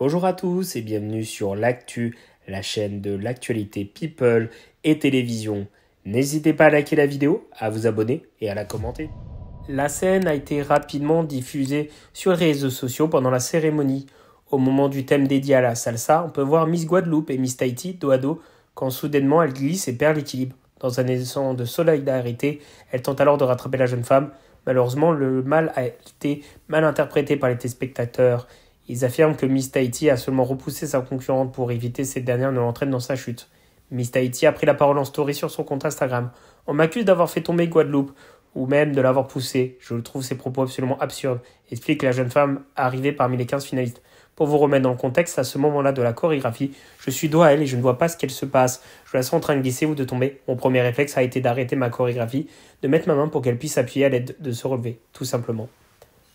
Bonjour à tous et bienvenue sur l'actu, la chaîne de l'actualité people et télévision. N'hésitez pas à liker la vidéo, à vous abonner et à la commenter. La scène a été rapidement diffusée sur les réseaux sociaux pendant la cérémonie. Au moment du thème dédié à la salsa, on peut voir Miss Guadeloupe et Miss Tahiti dos à dos quand soudainement elle glisse et perd l'équilibre. Dans un échantillon de solidarité, elle tente alors de rattraper la jeune femme. Malheureusement, le mal a été mal interprété par les téléspectateurs ils affirment que Miss Tahiti a seulement repoussé sa concurrente pour éviter cette dernière ne l'entraîne dans sa chute. Miss Tahiti a pris la parole en story sur son compte Instagram. On m'accuse d'avoir fait tomber Guadeloupe, ou même de l'avoir poussée. Je trouve ces propos absolument absurdes, explique la jeune femme arrivée parmi les 15 finalistes. Pour vous remettre dans le contexte, à ce moment-là de la chorégraphie, je suis dos à elle et je ne vois pas ce qu'elle se passe. Je la sens en train de glisser ou de tomber. Mon premier réflexe a été d'arrêter ma chorégraphie, de mettre ma main pour qu'elle puisse appuyer à l'aide de se relever, tout simplement.